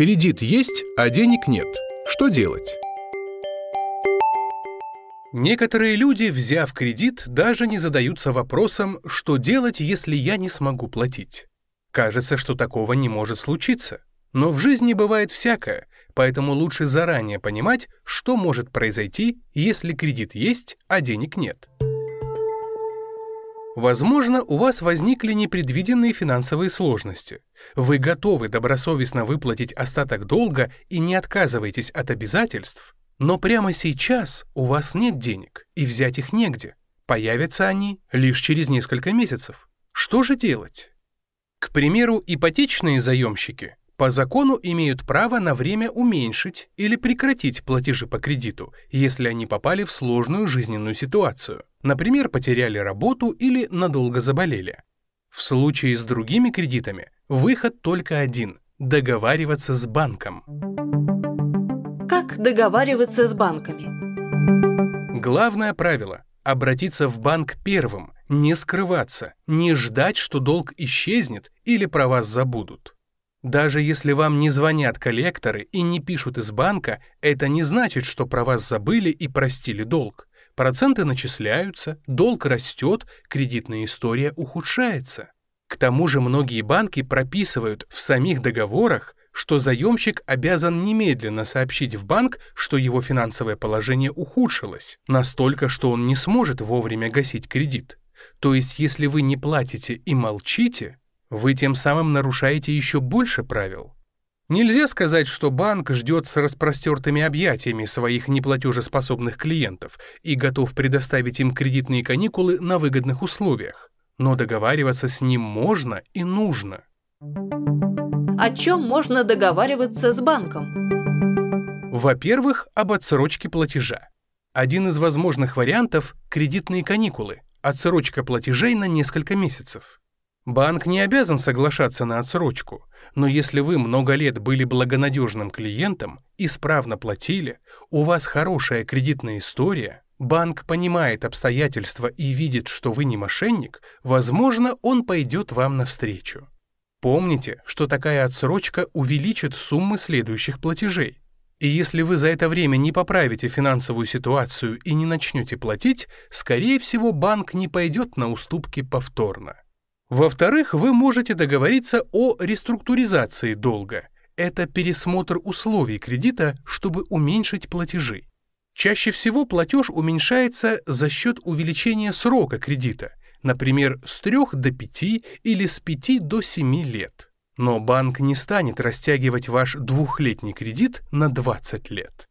Кредит есть, а денег нет. Что делать? Некоторые люди, взяв кредит, даже не задаются вопросом, что делать, если я не смогу платить. Кажется, что такого не может случиться. Но в жизни бывает всякое, поэтому лучше заранее понимать, что может произойти, если кредит есть, а денег нет. Возможно, у вас возникли непредвиденные финансовые сложности. Вы готовы добросовестно выплатить остаток долга и не отказываетесь от обязательств, но прямо сейчас у вас нет денег и взять их негде. Появятся они лишь через несколько месяцев. Что же делать? К примеру, ипотечные заемщики по закону имеют право на время уменьшить или прекратить платежи по кредиту, если они попали в сложную жизненную ситуацию. Например, потеряли работу или надолго заболели. В случае с другими кредитами выход только один – договариваться с банком. Как договариваться с банками? Главное правило – обратиться в банк первым, не скрываться, не ждать, что долг исчезнет или про вас забудут. Даже если вам не звонят коллекторы и не пишут из банка, это не значит, что про вас забыли и простили долг. Проценты начисляются, долг растет, кредитная история ухудшается. К тому же многие банки прописывают в самих договорах, что заемщик обязан немедленно сообщить в банк, что его финансовое положение ухудшилось, настолько, что он не сможет вовремя гасить кредит. То есть, если вы не платите и молчите, вы тем самым нарушаете еще больше правил. Нельзя сказать, что банк ждет с распростертыми объятиями своих неплатежеспособных клиентов и готов предоставить им кредитные каникулы на выгодных условиях. Но договариваться с ним можно и нужно. О чем можно договариваться с банком? Во-первых, об отсрочке платежа. Один из возможных вариантов – кредитные каникулы, отсрочка платежей на несколько месяцев. Банк не обязан соглашаться на отсрочку, но если вы много лет были благонадежным клиентом, исправно платили, у вас хорошая кредитная история, банк понимает обстоятельства и видит, что вы не мошенник, возможно, он пойдет вам навстречу. Помните, что такая отсрочка увеличит суммы следующих платежей. И если вы за это время не поправите финансовую ситуацию и не начнете платить, скорее всего, банк не пойдет на уступки повторно. Во-вторых, вы можете договориться о реструктуризации долга. Это пересмотр условий кредита, чтобы уменьшить платежи. Чаще всего платеж уменьшается за счет увеличения срока кредита, например, с 3 до 5 или с 5 до 7 лет. Но банк не станет растягивать ваш двухлетний кредит на 20 лет.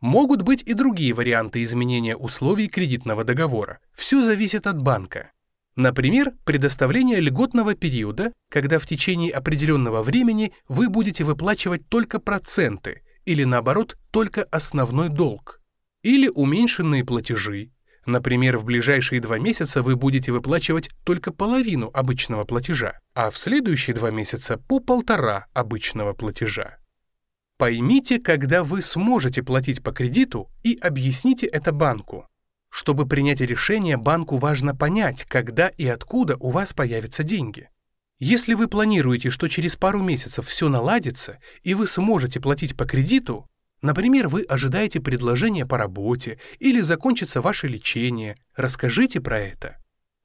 Могут быть и другие варианты изменения условий кредитного договора. Все зависит от банка. Например, предоставление льготного периода, когда в течение определенного времени вы будете выплачивать только проценты или, наоборот, только основной долг. Или уменьшенные платежи. Например, в ближайшие два месяца вы будете выплачивать только половину обычного платежа, а в следующие два месяца по полтора обычного платежа. Поймите, когда вы сможете платить по кредиту и объясните это банку. Чтобы принять решение, банку важно понять, когда и откуда у вас появятся деньги. Если вы планируете, что через пару месяцев все наладится и вы сможете платить по кредиту, например, вы ожидаете предложения по работе или закончится ваше лечение, расскажите про это.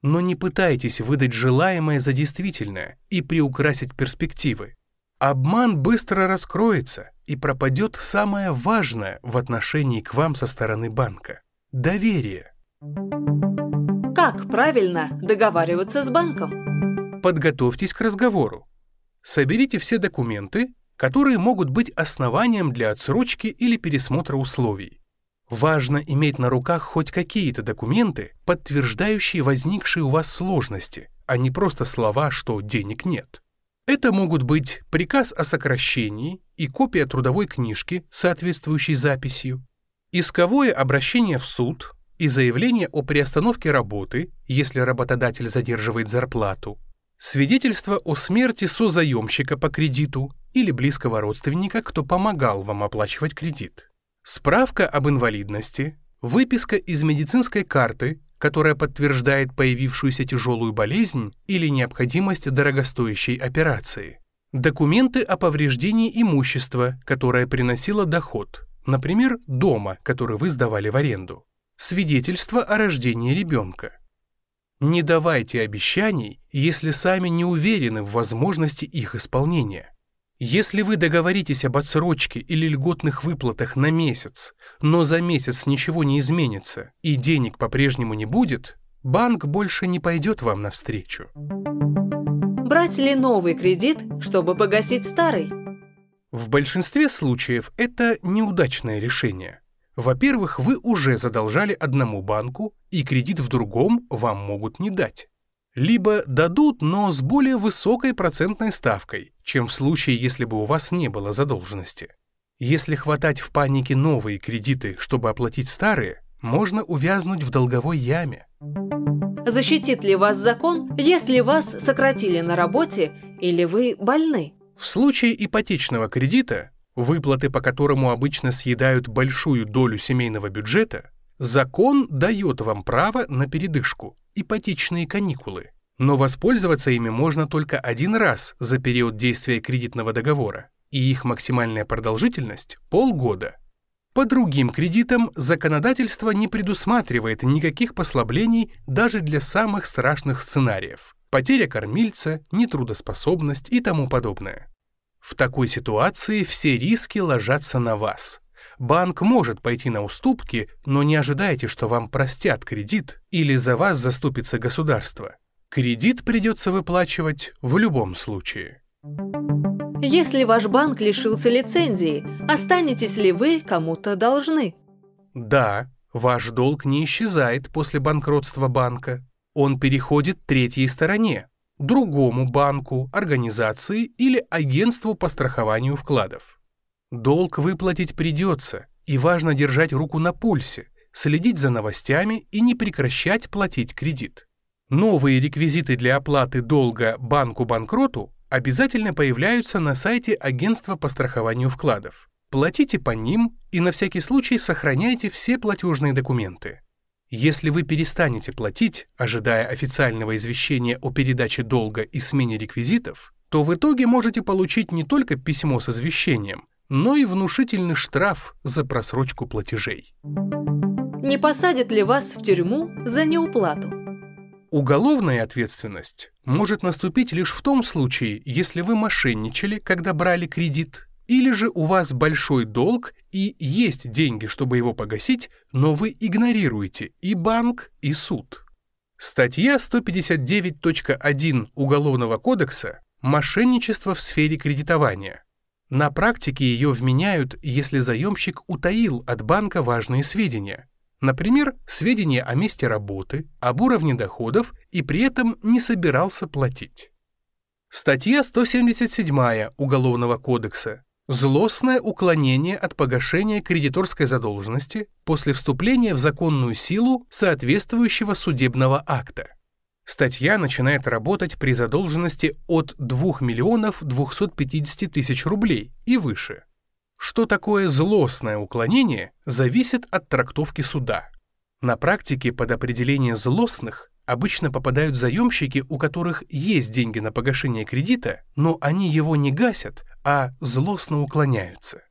Но не пытайтесь выдать желаемое за действительное и приукрасить перспективы. Обман быстро раскроется и пропадет самое важное в отношении к вам со стороны банка доверие. Как правильно договариваться с банком? Подготовьтесь к разговору. Соберите все документы, которые могут быть основанием для отсрочки или пересмотра условий. Важно иметь на руках хоть какие-то документы, подтверждающие возникшие у вас сложности, а не просто слова, что денег нет. Это могут быть приказ о сокращении и копия трудовой книжки, соответствующей записью, Исковое обращение в суд и заявление о приостановке работы, если работодатель задерживает зарплату. Свидетельство о смерти созаемщика по кредиту или близкого родственника, кто помогал вам оплачивать кредит. Справка об инвалидности, выписка из медицинской карты, которая подтверждает появившуюся тяжелую болезнь или необходимость дорогостоящей операции. Документы о повреждении имущества, которое приносило доход, Например, дома, который вы сдавали в аренду. Свидетельство о рождении ребенка. Не давайте обещаний, если сами не уверены в возможности их исполнения. Если вы договоритесь об отсрочке или льготных выплатах на месяц, но за месяц ничего не изменится и денег по-прежнему не будет, банк больше не пойдет вам навстречу. Брать ли новый кредит, чтобы погасить старый? В большинстве случаев это неудачное решение. Во-первых, вы уже задолжали одному банку, и кредит в другом вам могут не дать. Либо дадут, но с более высокой процентной ставкой, чем в случае, если бы у вас не было задолженности. Если хватать в панике новые кредиты, чтобы оплатить старые, можно увязнуть в долговой яме. Защитит ли вас закон, если вас сократили на работе или вы больны? В случае ипотечного кредита, выплаты по которому обычно съедают большую долю семейного бюджета, закон дает вам право на передышку, ипотечные каникулы. Но воспользоваться ими можно только один раз за период действия кредитного договора, и их максимальная продолжительность – полгода. По другим кредитам законодательство не предусматривает никаких послаблений даже для самых страшных сценариев – потеря кормильца, нетрудоспособность и тому подобное. В такой ситуации все риски ложатся на вас. Банк может пойти на уступки, но не ожидайте, что вам простят кредит или за вас заступится государство. Кредит придется выплачивать в любом случае. Если ваш банк лишился лицензии, останетесь ли вы кому-то должны? Да, ваш долг не исчезает после банкротства банка он переходит третьей стороне, другому банку, организации или агентству по страхованию вкладов. Долг выплатить придется, и важно держать руку на пульсе, следить за новостями и не прекращать платить кредит. Новые реквизиты для оплаты долга банку-банкроту обязательно появляются на сайте агентства по страхованию вкладов. Платите по ним и на всякий случай сохраняйте все платежные документы. Если вы перестанете платить, ожидая официального извещения о передаче долга и смене реквизитов, то в итоге можете получить не только письмо с извещением, но и внушительный штраф за просрочку платежей. Не посадят ли вас в тюрьму за неуплату? Уголовная ответственность может наступить лишь в том случае, если вы мошенничали, когда брали кредит, или же у вас большой долг и есть деньги, чтобы его погасить, но вы игнорируете и банк, и суд. Статья 159.1 Уголовного кодекса «Мошенничество в сфере кредитования». На практике ее вменяют, если заемщик утаил от банка важные сведения. Например, сведения о месте работы, об уровне доходов и при этом не собирался платить. Статья 177 Уголовного кодекса Злостное уклонение от погашения кредиторской задолженности после вступления в законную силу соответствующего судебного акта. Статья начинает работать при задолженности от 2 миллионов 250 тысяч рублей и выше. Что такое злостное уклонение, зависит от трактовки суда. На практике под определение злостных обычно попадают заемщики, у которых есть деньги на погашение кредита, но они его не гасят, а злостно уклоняются.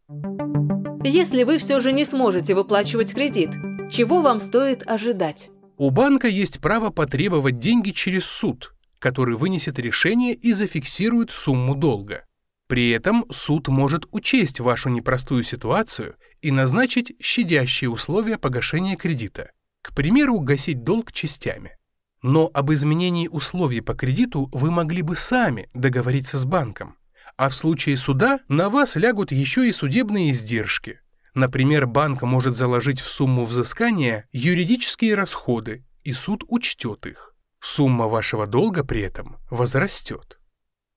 Если вы все же не сможете выплачивать кредит, чего вам стоит ожидать? У банка есть право потребовать деньги через суд, который вынесет решение и зафиксирует сумму долга. При этом суд может учесть вашу непростую ситуацию и назначить щадящие условия погашения кредита, к примеру, гасить долг частями. Но об изменении условий по кредиту вы могли бы сами договориться с банком а в случае суда на вас лягут еще и судебные издержки. Например, банк может заложить в сумму взыскания юридические расходы, и суд учтет их. Сумма вашего долга при этом возрастет.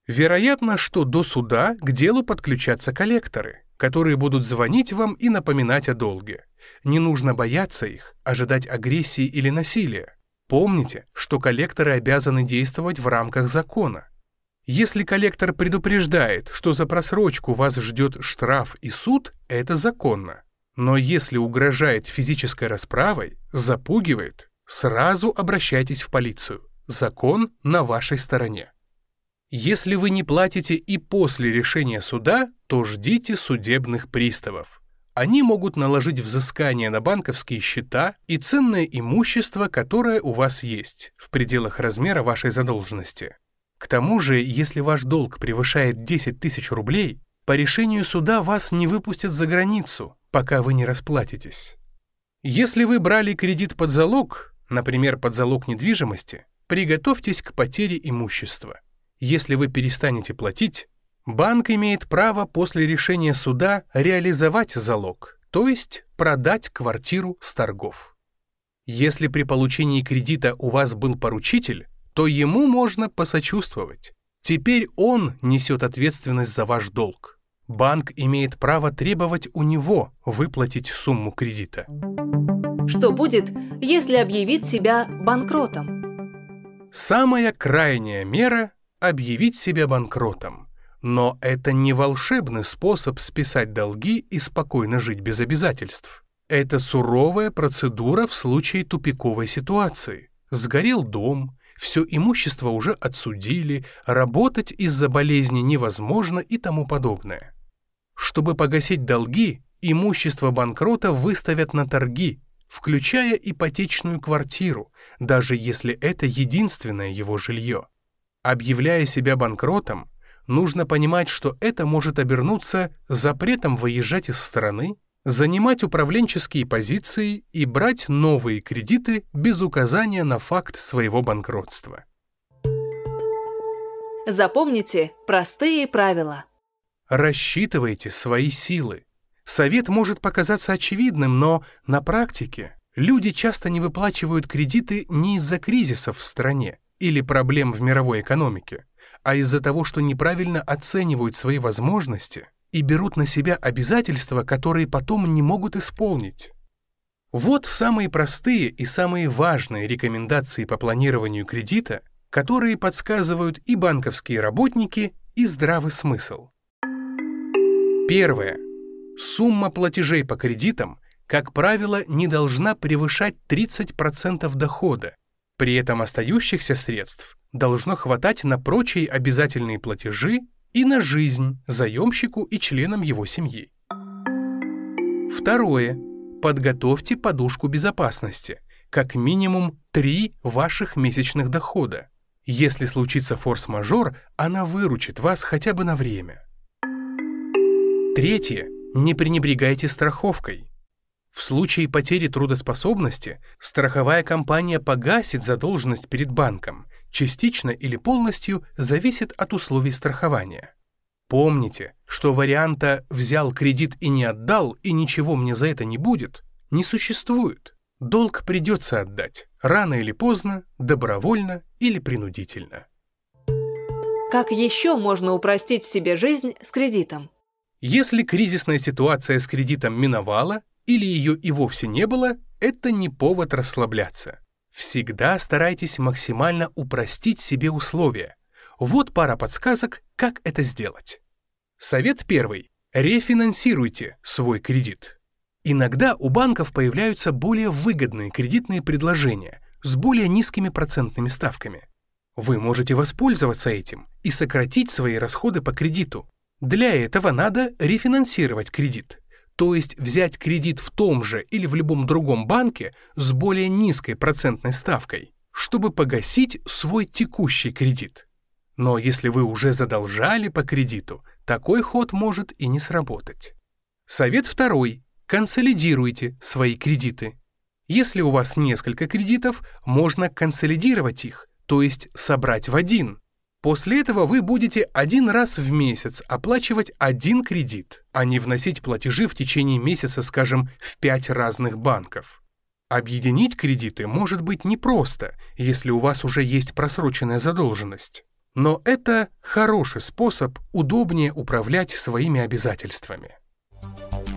Вероятно, что до суда к делу подключатся коллекторы, которые будут звонить вам и напоминать о долге. Не нужно бояться их, ожидать агрессии или насилия. Помните, что коллекторы обязаны действовать в рамках закона, если коллектор предупреждает, что за просрочку вас ждет штраф и суд, это законно. Но если угрожает физической расправой, запугивает, сразу обращайтесь в полицию. Закон на вашей стороне. Если вы не платите и после решения суда, то ждите судебных приставов. Они могут наложить взыскание на банковские счета и ценное имущество, которое у вас есть, в пределах размера вашей задолженности. К тому же, если ваш долг превышает 10 тысяч рублей, по решению суда вас не выпустят за границу, пока вы не расплатитесь. Если вы брали кредит под залог, например, под залог недвижимости, приготовьтесь к потере имущества. Если вы перестанете платить, банк имеет право после решения суда реализовать залог, то есть продать квартиру с торгов. Если при получении кредита у вас был поручитель, то ему можно посочувствовать. Теперь он несет ответственность за ваш долг. Банк имеет право требовать у него выплатить сумму кредита. Что будет, если объявить себя банкротом? Самая крайняя мера – объявить себя банкротом. Но это не волшебный способ списать долги и спокойно жить без обязательств. Это суровая процедура в случае тупиковой ситуации. Сгорел дом, все имущество уже отсудили, работать из-за болезни невозможно и тому подобное. Чтобы погасить долги, имущество банкрота выставят на торги, включая ипотечную квартиру, даже если это единственное его жилье. Объявляя себя банкротом, нужно понимать, что это может обернуться запретом выезжать из страны, занимать управленческие позиции и брать новые кредиты без указания на факт своего банкротства. Запомните простые правила. Рассчитывайте свои силы. Совет может показаться очевидным, но на практике люди часто не выплачивают кредиты не из-за кризисов в стране или проблем в мировой экономике, а из-за того, что неправильно оценивают свои возможности – и берут на себя обязательства, которые потом не могут исполнить. Вот самые простые и самые важные рекомендации по планированию кредита, которые подсказывают и банковские работники, и здравый смысл. Первое. Сумма платежей по кредитам, как правило, не должна превышать 30% дохода. При этом остающихся средств должно хватать на прочие обязательные платежи и на жизнь заемщику и членам его семьи. Второе. Подготовьте подушку безопасности, как минимум три ваших месячных дохода. Если случится форс-мажор, она выручит вас хотя бы на время. Третье. Не пренебрегайте страховкой. В случае потери трудоспособности страховая компания погасит задолженность перед банком – частично или полностью зависит от условий страхования. Помните, что варианта «взял кредит и не отдал, и ничего мне за это не будет» не существует. Долг придется отдать, рано или поздно, добровольно или принудительно. Как еще можно упростить себе жизнь с кредитом? Если кризисная ситуация с кредитом миновала или ее и вовсе не было, это не повод расслабляться. Всегда старайтесь максимально упростить себе условия. Вот пара подсказок, как это сделать. Совет первый. Рефинансируйте свой кредит. Иногда у банков появляются более выгодные кредитные предложения с более низкими процентными ставками. Вы можете воспользоваться этим и сократить свои расходы по кредиту. Для этого надо рефинансировать кредит то есть взять кредит в том же или в любом другом банке с более низкой процентной ставкой, чтобы погасить свой текущий кредит. Но если вы уже задолжали по кредиту, такой ход может и не сработать. Совет второй. Консолидируйте свои кредиты. Если у вас несколько кредитов, можно консолидировать их, то есть собрать в один. После этого вы будете один раз в месяц оплачивать один кредит, а не вносить платежи в течение месяца, скажем, в пять разных банков. Объединить кредиты может быть непросто, если у вас уже есть просроченная задолженность. Но это хороший способ удобнее управлять своими обязательствами. Thank you